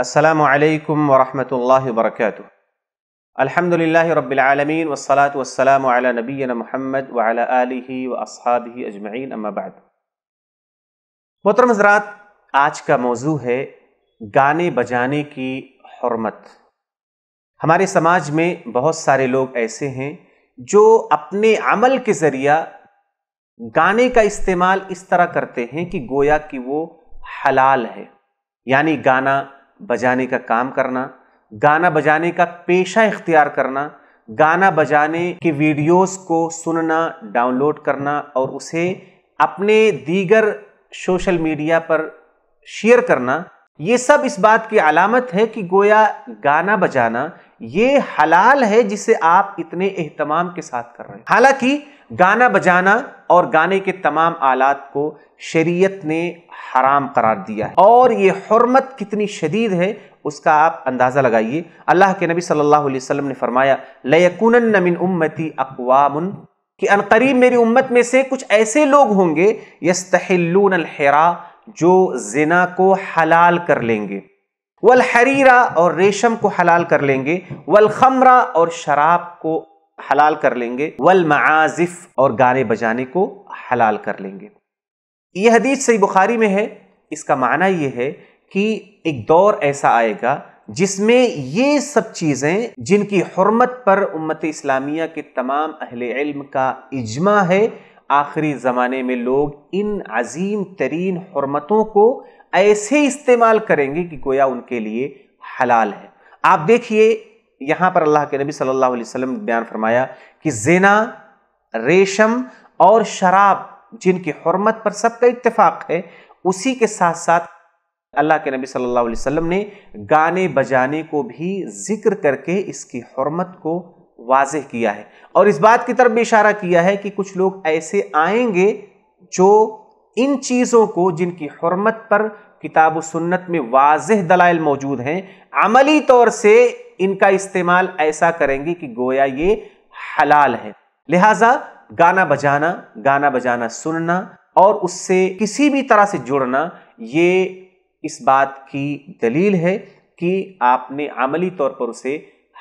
असलकम वरहमल वर्क अलहमदिल्ला रबालमीन वसलात वसलाम नबीन महमद वाला आलि व असहाबी अजमैन अम्माबाद मोहतरम हजरात आज का मौजू है गाने बजाने की हरमत हमारे समाज में बहुत सारे लोग ऐसे हैं जो अपने अमल के ज़रिया गाने का इस्तेमाल इस तरह करते हैं कि गोया कि वो हलाल है यानी गाना बजाने का काम करना गाना बजाने का पेशा इख्तियार करना गाना बजाने के वीडियोस को सुनना डाउनलोड करना और उसे अपने दीगर सोशल मीडिया पर शेयर करना ये सब इस बात की अलामत है कि गोया गाना बजाना ये हलाल है जिसे आप इतने एहतमाम के साथ कर रहे हैं हालांकि गाना बजाना और गाने के तमाम आलात को शरीयत ने हराम करार दिया है और ये हरमत कितनी शदीद है उसका आप अंदाज़ा लगाइए अल्लाह के नबी सल्लल्लाहु अलैहि वसल्लम ने फरमाया लयकुन नमिन उम्मती अकवामुन कि अनकरीब मेरी उम्मत में से कुछ ऐसे लोग होंगे यस्तहल्लून अलहरा जो जिना को हलाल कर लेंगे वलहरीरा और रेशम को हलाल कर लेंगे वलखमरा और शराब को हलाल कर लेंगे वल मआजिफ और गाने बजाने को हलाल कर लेंगे यह हदीस सही बुखारी में है इसका माना यह है कि एक दौर ऐसा आएगा जिसमें ये सब चीज़ें जिनकी हरमत पर उम्मत इस्लामिया के तमाम अहले इल्म का इजमा है आखिरी ज़माने में लोग इन अजीम तरीन हरमतों को ऐसे इस्तेमाल करेंगे कि गोया उनके लिए हलाल है आप देखिए यहाँ पर अल्लाह के नबी सल्लल्लाहु अलैहि वसल्लम ने बयान फरमाया कि जेना रेशम और शराब जिनकी हरमत पर सबका इत्तेफाक है उसी के साथ साथ अल्लाह के नबी सल्लल्लाहु अलैहि वसल्लम ने गाने बजाने को भी जिक्र करके इसकी हरमत को वाज किया है और इस बात की तरफ भी इशारा किया है कि कुछ लोग ऐसे आएंगे जो इन चीज़ों को जिनकी हरमत पर किताब सुन्नत में वाजह दलाइल मौजूद हैं अमली तौर से इनका इस्तेमाल ऐसा करेंगे कि गोया ये हलाल है लिहाजा गाना बजाना गाना बजाना सुनना और उससे किसी भी तरह से जुड़ना ये इस बात की दलील है कि आपने अमली तौर पर उसे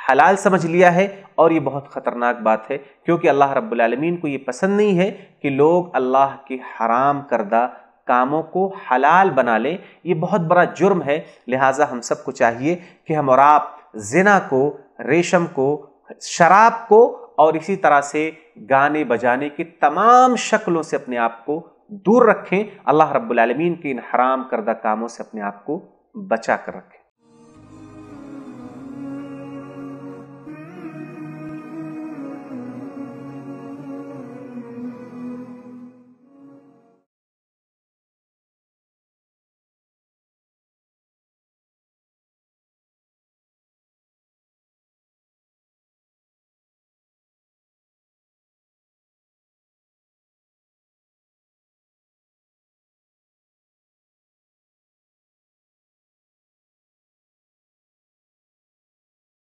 हलाल समझ लिया है और ये बहुत ख़तरनाक बात है क्योंकि अल्लाह रब्बुल को ये पसंद नहीं है कि लोग अल्लाह के हराम करदा कामों को हलाल बना लें ये बहुत बड़ा जुर्म है लिहाजा हम सबको चाहिए कि हम और आप जिना को रेशम को शराब को और इसी तरह से गाने बजाने की तमाम शक्लों से अपने आप को दूर रखें अल्लाह रब्बुल रबालमीन के इन हराम करदा कामों से अपने आप को बचा कर रखें